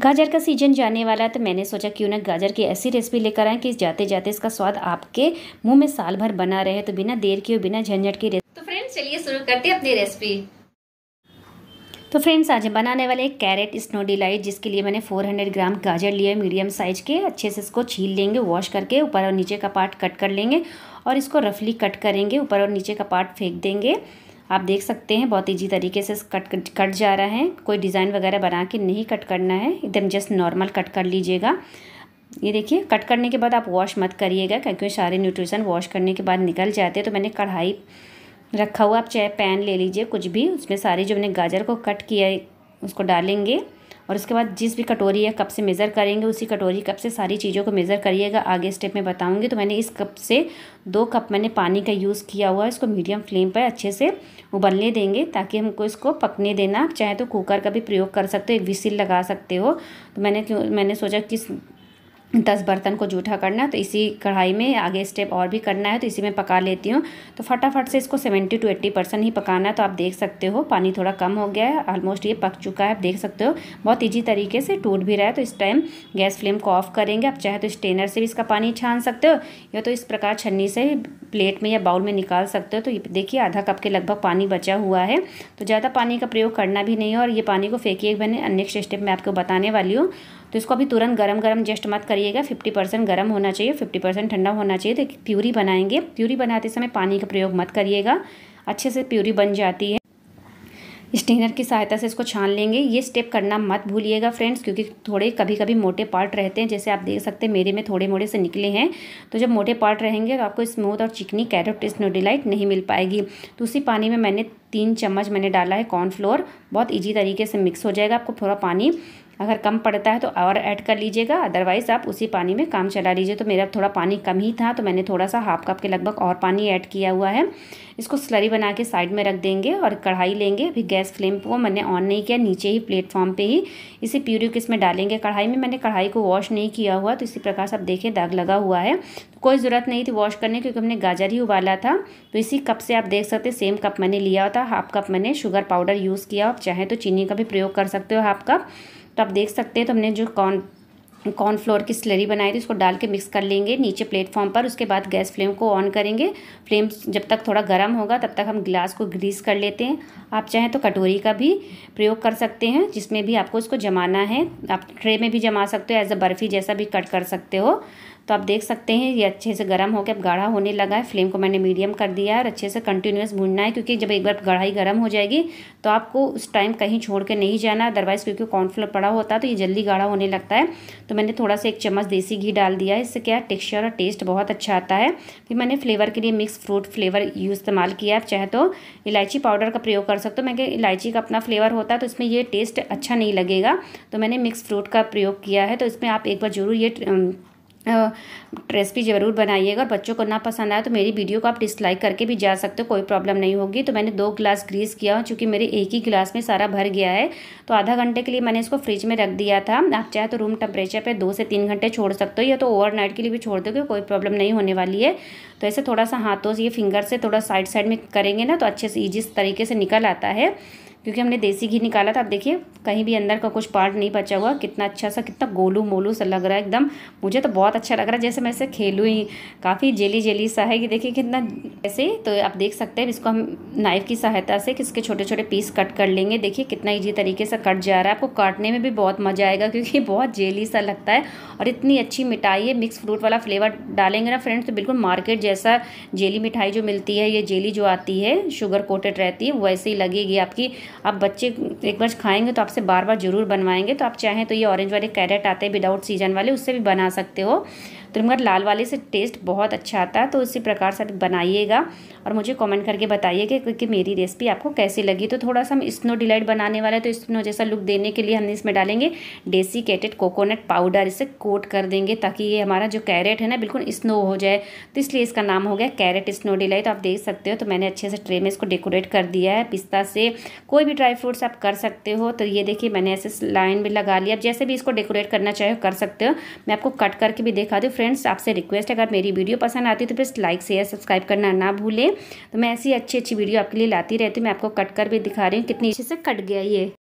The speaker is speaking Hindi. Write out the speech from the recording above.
गाजर का सीजन जाने वाला है तो मैंने सोचा क्यों ना गाजर की ऐसी रेसिपी लेकर आए कि जाते जाते इसका स्वाद आपके मुंह में साल भर बना रहे तो बिना देर के और बिना झंझट की तो फ्रेंड्स चलिए शुरू करते हैं अपनी रेसिपी तो फ्रेंड्स आज बनाने वाले एक कैरेट स्नो डिलाइट जिसके लिए मैंने 400 ग्राम गाजर लिए मीडियम साइज के अच्छे से इसको छील लेंगे वॉश करके ऊपर और नीचे का पार्ट कट कर लेंगे और इसको रफली कट करेंगे ऊपर और नीचे का पार्ट फेंक देंगे आप देख सकते हैं बहुत ईजी तरीके से कट कट जा रहा है कोई डिज़ाइन वगैरह बना के नहीं कट करना है एकदम जस्ट नॉर्मल कट कर लीजिएगा ये देखिए कट करने के बाद आप वॉश मत करिएगा क्योंकि सारे न्यूट्रिशन वॉश करने के बाद निकल जाते हैं तो मैंने कढ़ाई रखा हुआ आप चाहे पैन ले लीजिए कुछ भी उसमें सारी जो मैंने गाजर को कट किया है उसको डालेंगे और उसके बाद जिस भी कटोरी या कप से मेज़र करेंगे उसी कटोरी कप से सारी चीज़ों को मेज़र करिएगा आगे स्टेप में बताऊँगी तो मैंने इस कप से दो कप मैंने पानी का यूज़ किया हुआ है इसको मीडियम फ्लेम पर अच्छे से उबलने देंगे ताकि हमको इसको पकने देना चाहे तो कुकर का भी प्रयोग कर सकते हो एक विसिल लगा सकते हो तो मैंने क्यों मैंने सोचा किस दस बर्तन को जूठा करना तो इसी कढ़ाई में आगे स्टेप और भी करना है तो इसी में पका लेती हूँ तो फटाफट से इसको सेवेंटी टू एट्टी परसेंट ही पकाना है तो आप देख सकते हो पानी थोड़ा कम हो गया है ऑलमोस्ट ये पक चुका है आप देख सकते हो बहुत ईजी तरीके से टूट भी रहा है तो इस टाइम गैस फ्लेम को ऑफ करेंगे आप चाहे तो स्टेनर से भी इसका पानी छान सकते हो या तो इस प्रकार छन्नी से प्लेट में या बाउल में निकाल सकते हो तो देखिए आधा कप के लगभग पानी बचा हुआ है तो ज़्यादा पानी का प्रयोग करना भी नहीं है और ये पानी को फेंकिए मैंने नेक्स्ट स्टेप में आपको बताने वाली हूँ तो इसको अभी तुरंत गरम गरम जस्ट मत करिएगा फिफ्टी परसेंट गर्म होना चाहिए फिफ्टी परसेंट ठंडा होना चाहिए तो प्यूरी बनाएंगे प्यूरी बनाते समय पानी का प्रयोग मत करिएगा अच्छे से प्यूरी बन जाती है स्टेनर की सहायता से इसको छान लेंगे ये स्टेप करना मत भूलिएगा फ्रेंड्स क्योंकि थोड़े कभी कभी मोटे पार्ट रहते हैं जैसे आप देख सकते हैं मेरे में थोड़े मोड़े से निकले हैं तो जब मोटे पार्ट रहेंगे तो आपको स्मूथ और चिकनी कैरेट स्नोडिलाइट नहीं मिल पाएगी तो उसी पानी में मैंने तीन चम्मच मैंने डाला है कॉर्नफ्लोर बहुत ईजी तरीके से मिक्स हो जाएगा आपको थोड़ा पानी अगर कम पड़ता है तो और ऐड कर लीजिएगा अदरवाइज़ आप उसी पानी में काम चला लीजिए तो मेरा थोड़ा पानी कम ही था तो मैंने थोड़ा सा हाफ कप के लगभग और पानी ऐड किया हुआ है इसको स्लरी बना के साइड में रख देंगे और कढ़ाई लेंगे अभी गैस फ्लेम को मैंने ऑन नहीं किया नीचे ही प्लेटफॉर्म पर ही इसे प्यूरी में डालेंगे कढ़ाई में मैंने कढ़ाई को वॉश नहीं किया हुआ तो इसी प्रकार से आप देखें दाग लगा हुआ है तो कोई ज़रूरत नहीं थी वॉश करने क्योंकि हमने गाजर ही उबाला था तो इसी कप से आप देख सकते सेम कप मैंने लिया था हाफ कप मैंने शुगर पाउडर यूज़ किया आप चाहें तो चीनी का भी प्रयोग कर सकते हो हाफ कप तो आप देख सकते हैं तो हमने जो कॉन कॉर्नफ्लोर की स्लरी बनाई थी उसको डाल के मिक्स कर लेंगे नीचे प्लेटफॉर्म पर उसके बाद गैस फ्लेम को ऑन करेंगे फ्लेम जब तक थोड़ा गर्म होगा तब तक हम ग्लास को ग्रीस कर लेते हैं आप चाहें तो कटोरी का भी प्रयोग कर सकते हैं जिसमें भी आपको इसको जमाना है आप ट्रे में भी जमा सकते हो एज अ बर्फ़ी जैसा भी कट कर सकते हो तो आप देख सकते हैं ये अच्छे से गर्म होकर अब गाढ़ा होने लगा है फ्लेम को मैंने मीडियम कर दिया है और अच्छे से कंटिन्यूस भूनना है क्योंकि जब एक बार गढ़ाई गर्म हो जाएगी तो आपको उस टाइम कहीं छोड़ के नहीं जाना अदरवाइज़ क्योंकि कॉर्नफ्लोर पड़ा होता है तो ये जल्दी गाढ़ा होने लगता है तो तो मैंने थोड़ा सा एक चम्मच देसी घी डाल दिया है इससे क्या टेक्सचर और टेस्ट बहुत अच्छा आता है फिर मैंने फ्लेवर के लिए मिक्स फ्रूट फ्लेवर यूज इस्तेमाल किया आप चाहे तो इलायची पाउडर का प्रयोग कर सकते हो मैं इलायची का अपना फ्लेवर होता है तो इसमें ये टेस्ट अच्छा नहीं लगेगा तो मैंने मिक्स फ्रूट का प्रयोग किया है तो इसमें आप एक बार जरूर ये रेसिपी ज़रूर बनाइएगा और बच्चों को ना पसंद आया तो मेरी वीडियो को आप डिसलाइक करके भी जा सकते हो कोई प्रॉब्लम नहीं होगी तो मैंने दो गिलास ग्रीस किया चूँकि मेरे एक ही गिलास में सारा भर गया है तो आधा घंटे के लिए मैंने इसको फ्रिज में रख दिया था आप चाहे तो रूम टेम्परेचर पर दो से तीन घंटे छोड़ सकते हो या तो ओवरनाइट के लिए भी छोड़ दोगे कोई प्रॉब्लम नहीं होने वाली है तो ऐसे थोड़ा सा हाथों से ये फिंगर से थोड़ा साइड साइड में करेंगे ना तो अच्छे से ईजी तरीके से निकल आता है क्योंकि हमने देसी घी निकाला था आप देखिए कहीं भी अंदर का कुछ पार्ट नहीं बचा हुआ कितना अच्छा सा कितना गोलू मोलू सा लग रहा है एकदम मुझे तो बहुत अच्छा लग रहा है जैसे मैं इसे खेलूँ ही काफ़ी जेली जेली सा है कि देखिए कितना ऐसे तो आप देख सकते हैं इसको हम नाइफ़ की सहायता से किसके छोटे छोटे पीस कट कर लेंगे देखिए कितना ईजी तरीके से कट जा रहा है आपको काटने में भी बहुत मज़ा आएगा क्योंकि बहुत जेली सा लगता है और इतनी अच्छी मिठाई है मिक्स फ्रूट वाला फ्लेवर डालेंगे ना फ्रेंड्स तो बिल्कुल मार्केट जैसा जेली मिठाई जो मिलती है ये जेली जो आती है शुगर कोटेड रहती है वैसे ही लगेगी आपकी आप बच्चे एक बार खाएंगे तो आपसे बार बार ज़रूर बनवाएंगे तो आप चाहें तो ये ऑरेंज वाले कैरेट आते हैं विदाउट सीजन वाले उससे भी बना सकते हो तो मगर लाल वाले से टेस्ट बहुत अच्छा आता है तो इसी प्रकार से आप बनाइएगा और मुझे कमेंट करके बताइए कि, क्योंकि मेरी रेसिपी आपको कैसी लगी तो थोड़ा सा हम स्नो डिलाइट बनाने वाले तो स्नो जैसा लुक देने के लिए हम इसमें डालेंगे डेसिकेटेड कोकोनट पाउडर इसे कोट कर देंगे ताकि ये हमारा जो कैरेट है ना बिल्कुल स्नो हो जाए तो इसलिए इसका नाम हो गया कैरेट स्नो डिलाइट आप देख सकते हो तो मैंने अच्छे से ट्रे में इसको डेकोरेट कर दिया है पिस्ता से कोई भी ड्राई फ्रूट्स आप कर सकते हो तो ये देखिए मैंने ऐसे लाइन भी लगा लिया अब जैसे भी इसको डेकोरेट करना चाहे कर सकते हो मैं आपको कट करके भी देखा दूँ फ्रेंड्स आपसे रिक्वेस्ट है अगर मेरी वीडियो पसंद आती तो प्लीज़ लाइक शेयर सब्सक्राइब करना ना भूलें तो मैं ऐसी अच्छी अच्छी वीडियो आपके लिए लाती रहती हूँ मैं आपको कट कर भी दिखा रही हूँ कितनी अच्छे से कट गया ये